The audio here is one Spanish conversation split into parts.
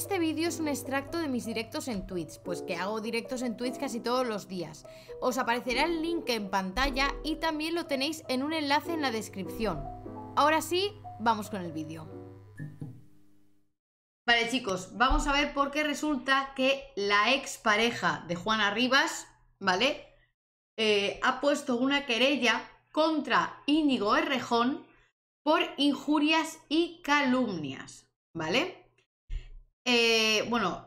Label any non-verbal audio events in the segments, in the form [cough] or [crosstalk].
Este vídeo es un extracto de mis directos en Twitch, pues que hago directos en Twitch casi todos los días. Os aparecerá el link en pantalla y también lo tenéis en un enlace en la descripción. Ahora sí, vamos con el vídeo. Vale chicos, vamos a ver por qué resulta que la expareja de Juana Rivas, ¿vale? Eh, ha puesto una querella contra Íñigo Errejón por injurias y calumnias, ¿vale? Eh, bueno,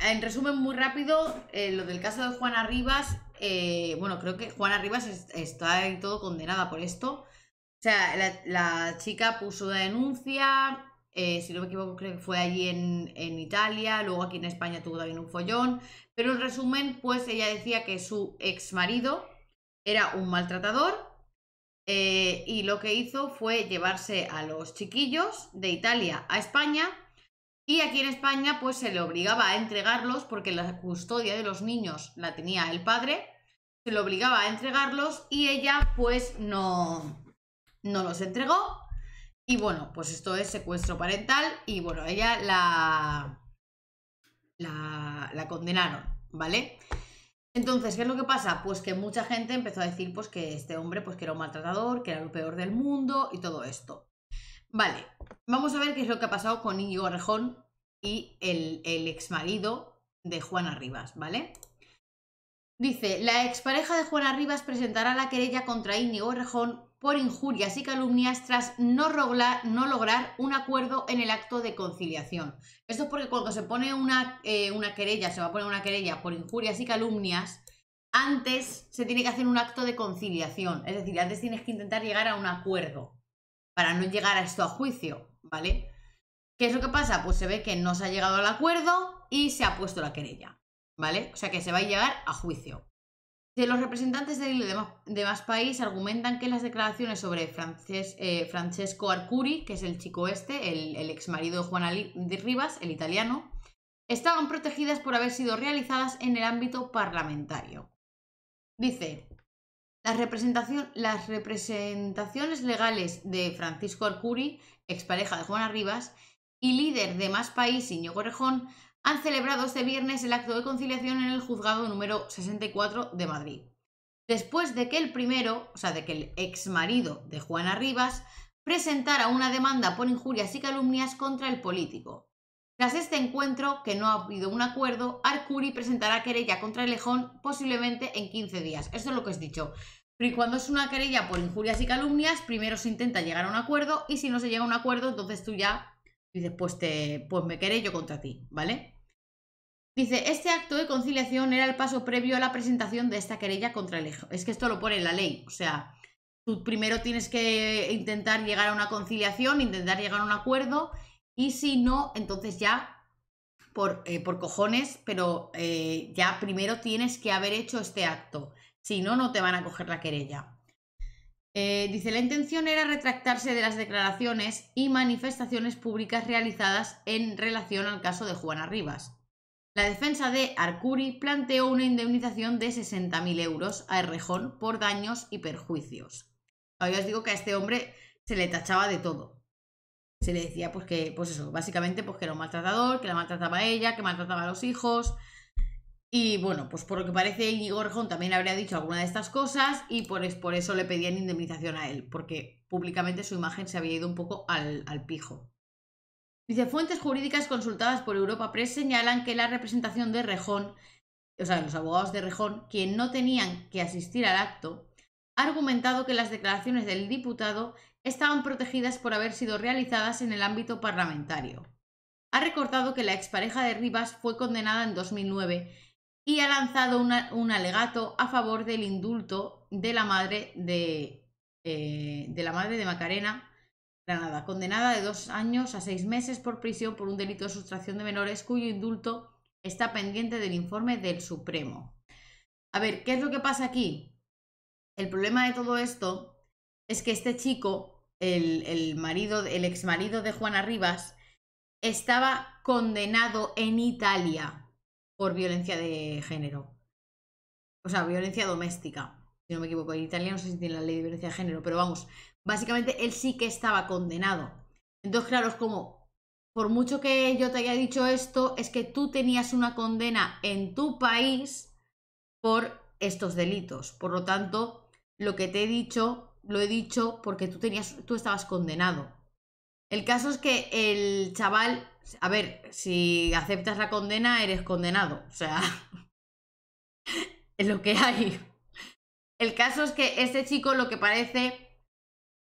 en resumen muy rápido, eh, lo del caso de Juana Rivas, eh, bueno, creo que Juana Rivas está en todo condenada por esto. O sea, la, chica puso la denuncia, si no me equivoco creo que fue allí en, en, Italia, luego aquí en España tuvo también un follón, pero en resumen, pues ella decía que su ex marido era un maltratador y lo que hizo fue llevarse a los chiquillos de Italia a España y aquí en España, pues se le obligaba a entregarlos porque la custodia de los niños la tenía el padre, se le obligaba a entregarlos y ella, pues no, no los entregó. Y bueno, pues esto es secuestro parental y bueno, ella la, la, condenaron, ¿vale? Entonces, ¿qué es lo que pasa? Pues que mucha gente empezó a decir pues que este hombre pues que era un maltratador, que era lo peor del mundo y todo esto. Vale, vamos a ver qué es lo que ha pasado con y el, ex marido de Juana Rivas, ¿vale? Dice, la expareja de Juana Rivas presentará la querella contra Íñigo Rejón por injurias y calumnias tras no, lograr un acuerdo en el acto de conciliación. Esto es porque cuando se pone eh, una querella, se va a poner una querella por injurias y calumnias, antes se tiene que hacer un acto de conciliación. Es decir, antes tienes que intentar llegar a un acuerdo para no llegar a esto a juicio, ¿vale? ¿Qué es lo que pasa? Pues se ve que no se ha llegado al acuerdo y se ha puesto la querella, ¿vale? O sea que se va a llegar a juicio. los representantes de demás, países país argumentan que las declaraciones sobre eh, Francesco Arcuri, que es el chico este, el, ex marido de Juana de Rivas, el italiano, estaban protegidas por haber sido realizadas en el ámbito parlamentario. Dice, las, representación, las representaciones legales de Francisco Arcuri, expareja de Juana Rivas, y líder de Más País, Iñigo Correjón, han celebrado este viernes el acto de conciliación en el juzgado número 64 de Madrid. Después de que el primero, o sea, de que el ex marido de Juana Rivas, presentara una demanda por injurias y calumnias contra el político. Tras este encuentro, que no ha habido un acuerdo, Arcuri presentará querella contra El Lejón posiblemente en 15 días. Esto es lo que os he dicho. Pero y cuando es una querella por injurias y calumnias, primero se intenta llegar a un acuerdo y si no se llega a un acuerdo, entonces tú ya y después te, pues me queré yo contra ti, ¿vale? Dice, este acto de conciliación era el paso previo a la presentación de esta querella contra el... Es que esto lo pone la ley, o sea, tú primero tienes que intentar llegar a una conciliación, intentar llegar a un acuerdo, y si no, entonces ya, por, eh, por cojones, pero eh, ya primero tienes que haber hecho este acto, si no, no te van a coger la querella. Eh, dice, la intención era retractarse de las declaraciones y manifestaciones públicas realizadas en relación al caso de Juana Rivas. La defensa de Arcuri planteó una indemnización de 60.000 euros a Errejón por daños y perjuicios. Ahora os digo que a este hombre se le tachaba de todo. Se le decía, pues que, pues eso, básicamente, pues que era un maltratador, que la maltrataba a ella, que maltrataba a los hijos, y bueno, pues por lo que parece, Íñigo Rejón también habría dicho alguna de estas cosas y por, por eso le pedían indemnización a él, porque públicamente su imagen se había ido un poco al, al pijo. Dice, fuentes jurídicas consultadas por Europa Press señalan que la representación de Rejón, o sea, los abogados de Rejón, quien no tenían que asistir al acto, ha argumentado que las declaraciones del diputado estaban protegidas por haber sido realizadas en el ámbito parlamentario. Ha recordado que la expareja de Rivas fue condenada en 2009 y ha lanzado un alegato a favor del indulto de la madre de, eh, la madre de Macarena Granada, condenada de dos años a seis meses por prisión por un delito de sustracción de menores cuyo indulto está pendiente del informe del Supremo. A ver, ¿qué es lo que pasa aquí? El problema de todo esto es que este chico, el, el marido, el ex marido de Juana Rivas, estaba condenado en Italia por violencia de género. O sea, violencia doméstica, si no me equivoco. En Italia no sé si tiene la ley de violencia de género, pero vamos, básicamente él sí que estaba condenado. Entonces, claro, es como, por mucho que yo te haya dicho esto, es que tú tenías una condena en tu país por estos delitos. Por lo tanto, lo que te he dicho, lo he dicho porque tú tenías, tú estabas condenado. El caso es que el chaval a ver, si aceptas la condena, eres condenado. O sea, [laughs] es lo que hay. El caso es que este chico lo que parece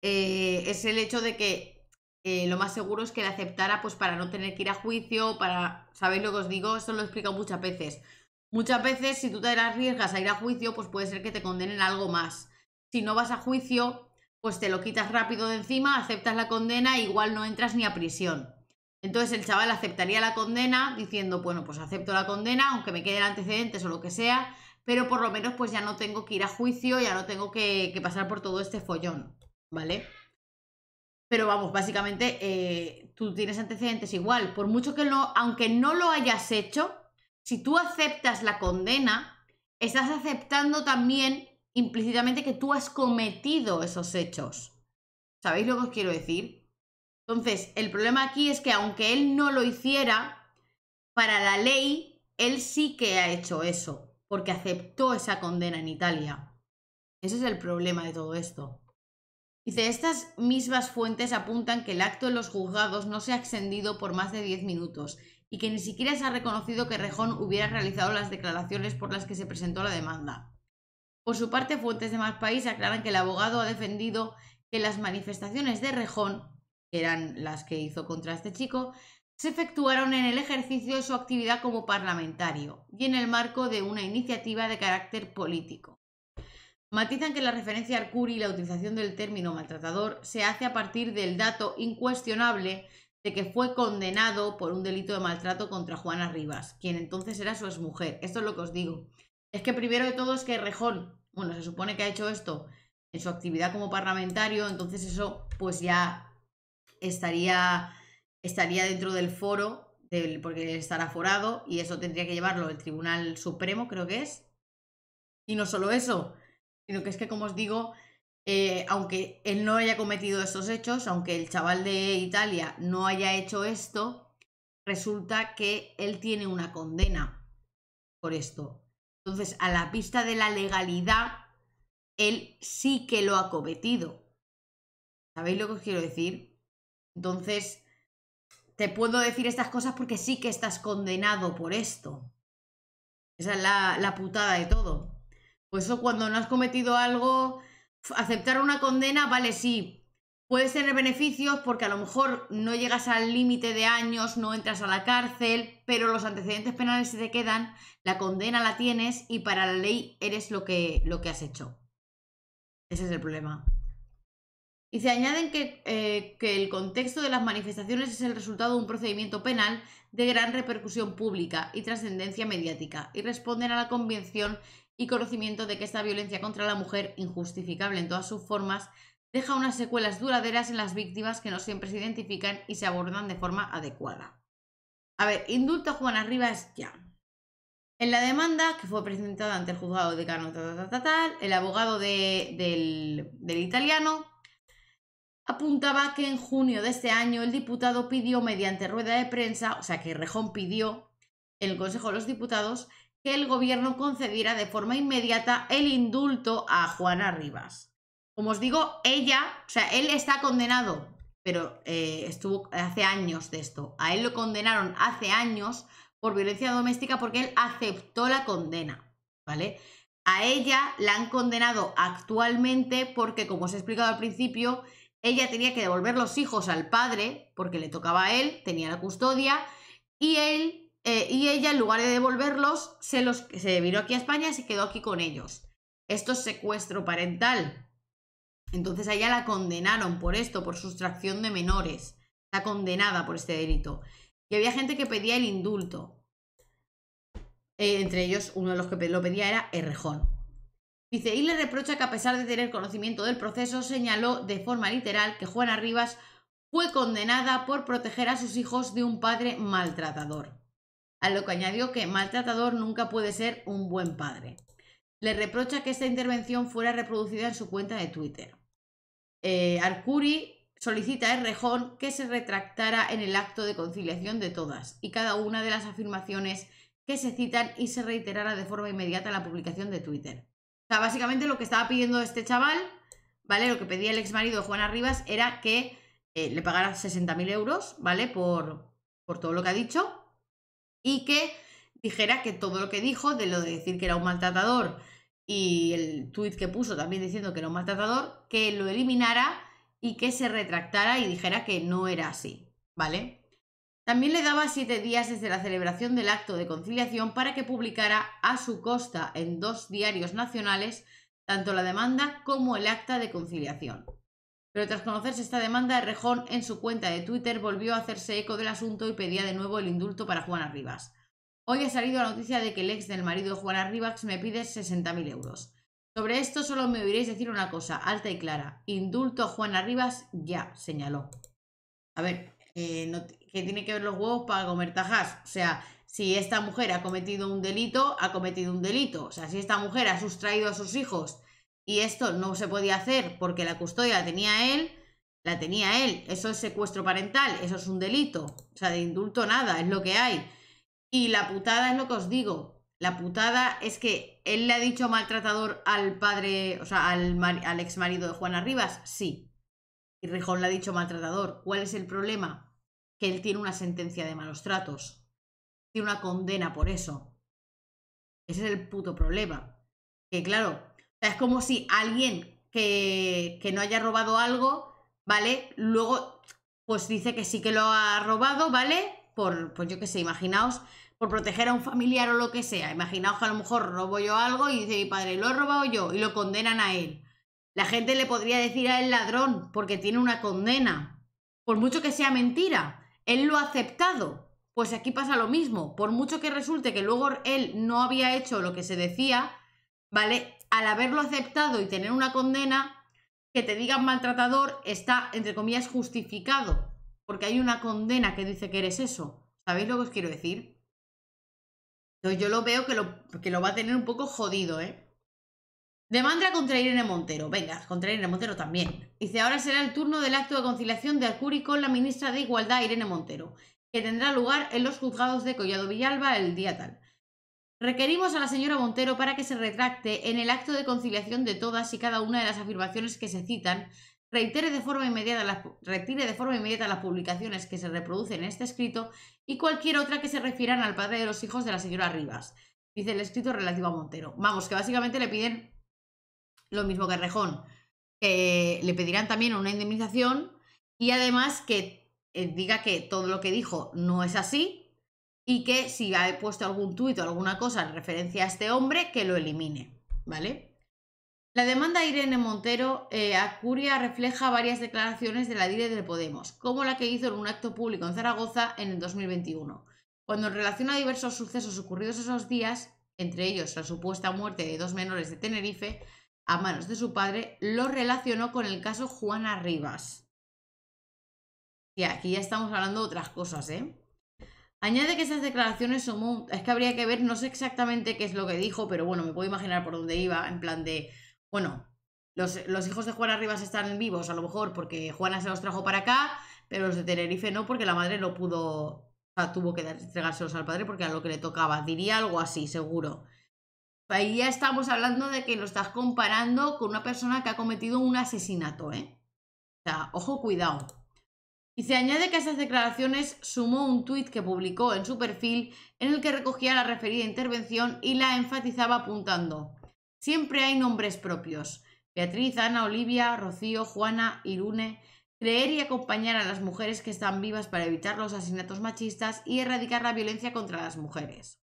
eh, es el hecho de que eh, lo más seguro es que le aceptara pues para no tener que ir a juicio, para... ¿Sabéis lo que os digo? Esto lo he explicado muchas veces. Muchas veces si tú te arriesgas a ir a juicio, pues puede ser que te condenen algo más. Si no vas a juicio, pues te lo quitas rápido de encima, aceptas la condena e igual no entras ni a prisión. Entonces el chaval aceptaría la condena diciendo, bueno, pues acepto la condena, aunque me queden antecedentes o lo que sea, pero por lo menos pues ya no tengo que ir a juicio, ya no tengo que, pasar por todo este follón, ¿vale? Pero vamos, básicamente eh, tú tienes antecedentes igual, por mucho que no, aunque no lo hayas hecho, si tú aceptas la condena, estás aceptando también implícitamente que tú has cometido esos hechos. ¿Sabéis lo que os quiero decir? Entonces, el problema aquí es que aunque él no lo hiciera, para la ley, él sí que ha hecho eso, porque aceptó esa condena en Italia. Ese es el problema de todo esto. Dice, estas mismas fuentes apuntan que el acto en los juzgados no se ha extendido por más de 10 minutos y que ni siquiera se ha reconocido que Rejón hubiera realizado las declaraciones por las que se presentó la demanda. Por su parte, fuentes de más país aclaran que el abogado ha defendido que las manifestaciones de Rejón que eran las que hizo contra este chico, se efectuaron en el ejercicio de su actividad como parlamentario y en el marco de una iniciativa de carácter político. Matizan que la referencia a Arcuri y la utilización del término maltratador se hace a partir del dato incuestionable de que fue condenado por un delito de maltrato contra Juana Rivas, quien entonces era su exmujer. Esto es lo que os digo. Es que primero de todo es que Rejón, bueno, se supone que ha hecho esto en su actividad como parlamentario, entonces eso pues ya estaría, estaría dentro del foro, del, porque estará forado, y eso tendría que llevarlo el Tribunal Supremo, creo que es. Y no solo eso, sino que es que, como os digo, eh, aunque él no haya cometido estos hechos, aunque el chaval de Italia no haya hecho esto, resulta que él tiene una condena por esto. Entonces, a la pista de la legalidad, él sí que lo ha cometido. ¿Sabéis lo que os quiero decir? Entonces, te puedo decir estas cosas porque sí que estás condenado por esto. Esa es la, la putada de todo. Por eso cuando no has cometido algo, aceptar una condena, vale, sí. Puedes tener beneficios porque a lo mejor no llegas al límite de años, no entras a la cárcel, pero los antecedentes penales se te quedan, la condena la tienes y para la ley eres lo que, lo que has hecho. Ese es el problema. Y se añaden eh, que, el contexto de las manifestaciones es el resultado de un procedimiento penal de gran repercusión pública y trascendencia mediática, y responden a la convención y conocimiento de que esta violencia contra la mujer, injustificable en todas sus formas, deja unas secuelas duraderas en las víctimas que no siempre se identifican y se abordan de forma adecuada. A ver, indulto a Juana Rivas ya. En la demanda que fue presentada ante el juzgado de Cano, el abogado del, del italiano apuntaba que en junio de este año el diputado pidió mediante rueda de prensa, o sea que Rejón pidió en el Consejo de los Diputados que el gobierno concediera de forma inmediata el indulto a Juana Rivas. Como os digo, ella, o sea, él está condenado, pero eh, estuvo hace años de esto. A él lo condenaron hace años por violencia doméstica porque él aceptó la condena, ¿vale? A ella la han condenado actualmente porque, como os he explicado al principio, ella tenía que devolver los hijos al padre, porque le tocaba a él, tenía la custodia, y él eh, y ella, en lugar de devolverlos, se los se vino aquí a España y se quedó aquí con ellos. Esto es secuestro parental. Entonces a ella la condenaron por esto, por sustracción de menores. Está condenada por este delito. Y había gente que pedía el indulto. Eh, entre ellos, uno de los que lo pedía era Errejón. Dice, y le reprocha que a pesar de tener conocimiento del proceso, señaló de forma literal que Juana Rivas fue condenada por proteger a sus hijos de un padre maltratador. A lo que añadió que maltratador nunca puede ser un buen padre. Le reprocha que esta intervención fuera reproducida en su cuenta de Twitter. Eh, Arcuri solicita a Errejón que se retractara en el acto de conciliación de todas y cada una de las afirmaciones que se citan y se reiterara de forma inmediata la publicación de Twitter básicamente lo que estaba pidiendo este chaval, ¿vale? Lo que pedía el ex marido de Juana Rivas era que eh, le pagara 60.000 euros, ¿vale? Por, por todo lo que ha dicho y que dijera que todo lo que dijo, de lo de decir que era un maltratador y el tuit que puso también diciendo que era un maltratador, que lo eliminara y que se retractara y dijera que no era así, ¿vale? También le daba siete días desde la celebración del acto de conciliación para que publicara a su costa en dos diarios nacionales tanto la demanda como el acta de conciliación. Pero tras conocerse esta demanda, Rejón en su cuenta de Twitter volvió a hacerse eco del asunto y pedía de nuevo el indulto para Juana Rivas. Hoy ha salido la noticia de que el ex del marido Juana Rivas me pide 60.000 euros. Sobre esto solo me oiréis decir una cosa, alta y clara. Indulto a Juana Rivas ya, señaló. A ver, eh, que tiene que ver los huevos para comer tajas. O sea, si esta mujer ha cometido un delito, ha cometido un delito. O sea, si esta mujer ha sustraído a sus hijos y esto no se podía hacer porque la custodia la tenía él, la tenía él. Eso es secuestro parental, eso es un delito. O sea, de indulto nada, es lo que hay. Y la putada es lo que os digo. La putada es que él le ha dicho maltratador al padre, o sea, al, al ex marido de Juana Rivas, sí. Y Rijón le ha dicho maltratador. ¿Cuál es el problema? Que él tiene una sentencia de malos tratos. Tiene una condena por eso. Ese es el puto problema. Que claro, es como si alguien que, que no haya robado algo, ¿vale? Luego, pues dice que sí que lo ha robado, ¿vale? Por, pues yo qué sé, imaginaos, por proteger a un familiar o lo que sea. Imaginaos que a lo mejor robo yo algo y dice mi padre, lo he robado yo y lo condenan a él. La gente le podría decir a él ladrón porque tiene una condena. Por mucho que sea mentira, él lo ha aceptado. Pues aquí pasa lo mismo. Por mucho que resulte que luego él no había hecho lo que se decía, ¿vale? Al haberlo aceptado y tener una condena, que te digan maltratador está, entre comillas, justificado. Porque hay una condena que dice que eres eso. ¿Sabéis lo que os quiero decir? Entonces yo lo veo que lo, que lo va a tener un poco jodido, ¿eh? Demanda contra Irene Montero. Venga, contra Irene Montero también. Dice, ahora será el turno del acto de conciliación de Arcuri con la ministra de Igualdad, Irene Montero, que tendrá lugar en los juzgados de Collado Villalba el día tal. Requerimos a la señora Montero para que se retracte en el acto de conciliación de todas y cada una de las afirmaciones que se citan, reitere de forma inmediata las, retire de forma inmediata las publicaciones que se reproducen en este escrito y cualquier otra que se refieran al padre de los hijos de la señora Rivas, dice el escrito relativo a Montero. Vamos, que básicamente le piden lo mismo que Rejón, que le pedirán también una indemnización y además que eh, diga que todo lo que dijo no es así y que si ha puesto algún tuit o alguna cosa en referencia a este hombre, que lo elimine, ¿vale? La demanda de Irene Montero eh, a Curia refleja varias declaraciones de la DIRE de Podemos, como la que hizo en un acto público en Zaragoza en el 2021, cuando en relación a diversos sucesos ocurridos esos días, entre ellos la supuesta muerte de dos menores de Tenerife, a manos de su padre, lo relacionó con el caso Juana Rivas. Y aquí ya estamos hablando de otras cosas, ¿eh? Añade que esas declaraciones son Es que habría que ver, no sé exactamente qué es lo que dijo, pero bueno, me puedo imaginar por dónde iba, en plan de, bueno, los, los hijos de Juana Rivas están vivos, a lo mejor porque Juana se los trajo para acá, pero los de Tenerife no, porque la madre no pudo, o sea, tuvo que entregárselos al padre porque a lo que le tocaba. Diría algo así, seguro. Ahí ya estamos hablando de que lo estás comparando con una persona que ha cometido un asesinato, ¿eh? ojo, cuidado. Y se añade que a esas declaraciones sumó un tuit que publicó en su perfil en el que recogía la referida intervención y la enfatizaba apuntando. Siempre hay nombres propios. Beatriz, Ana, Olivia, Rocío, Juana, Irune. Creer y acompañar a las mujeres que están vivas para evitar los asesinatos machistas y erradicar la violencia contra las mujeres.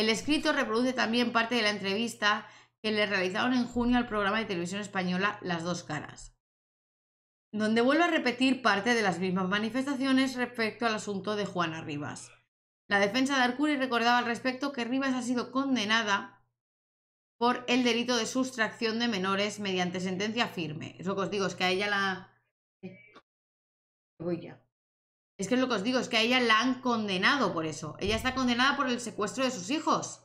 El escrito reproduce también parte de la entrevista que le realizaron en junio al programa de televisión española Las dos caras, donde vuelve a repetir parte de las mismas manifestaciones respecto al asunto de Juana Rivas. La defensa de Arcuri recordaba al respecto que Rivas ha sido condenada por el delito de sustracción de menores mediante sentencia firme. Eso que os digo, es que a ella la... Eh, voy ya. Es que lo que os digo, es que a ella la han condenado por eso. Ella está condenada por el secuestro de sus hijos.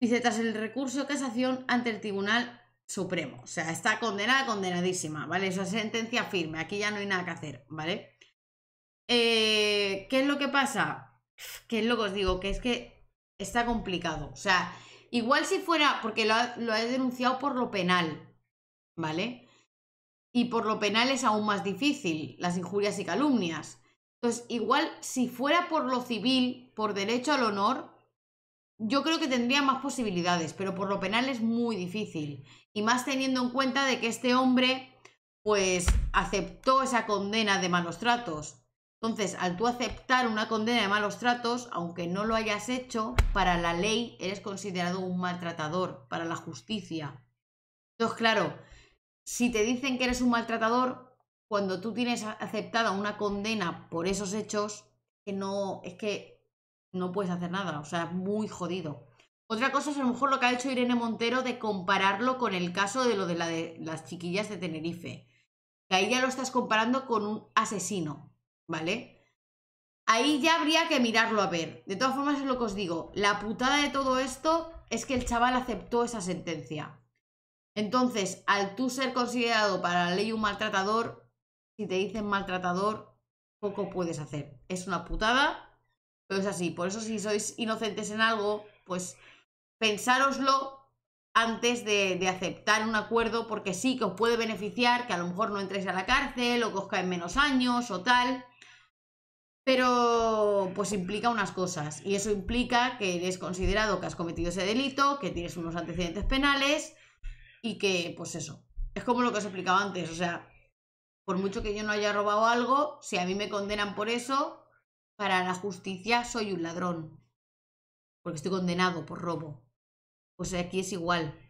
Dice, tras el recurso de casación ante el Tribunal Supremo. O sea, está condenada, condenadísima, ¿vale? Esa sentencia firme, aquí ya no hay nada que hacer, ¿vale? Eh, ¿Qué es lo que pasa? Que es lo que os digo, que es que está complicado. O sea, igual si fuera, porque lo ha, denunciado por lo penal, ¿vale? y por lo penal es aún más difícil, las injurias y calumnias. Entonces, igual si fuera por lo civil, por derecho al honor, yo creo que tendría más posibilidades, pero por lo penal es muy difícil. Y más teniendo en cuenta de que este hombre, pues, aceptó esa condena de malos tratos. Entonces, al tú aceptar una condena de malos tratos, aunque no lo hayas hecho, para la ley eres considerado un maltratador, para la justicia. Entonces, claro, si te dicen que eres un maltratador, cuando tú tienes aceptada una condena por esos hechos, que no, es que no puedes hacer nada, o sea, muy jodido. Otra cosa es a lo mejor lo que ha hecho Irene Montero de compararlo con el caso de lo de, de las chiquillas de Tenerife. Que ahí ya lo estás comparando con un asesino, ¿vale? Ahí ya habría que mirarlo a ver. De todas formas es lo que os digo. La putada de todo esto es que el chaval aceptó esa sentencia. Entonces, al tú ser considerado para la ley un maltratador, si te dicen maltratador, poco puedes hacer. Es una putada, pero es así. Por eso si sois inocentes en algo, pues pensároslo antes de, aceptar un acuerdo porque sí que os puede beneficiar, que a lo mejor no entréis a la cárcel o que os caen menos años o tal, pero pues implica unas cosas y eso implica que eres considerado que has cometido ese delito, que tienes unos antecedentes penales y que, pues eso, es como lo que os explicaba antes, o sea, por mucho que yo no haya robado algo, si a mí me condenan por eso, para la justicia soy un ladrón, porque estoy condenado por robo. Pues aquí es igual.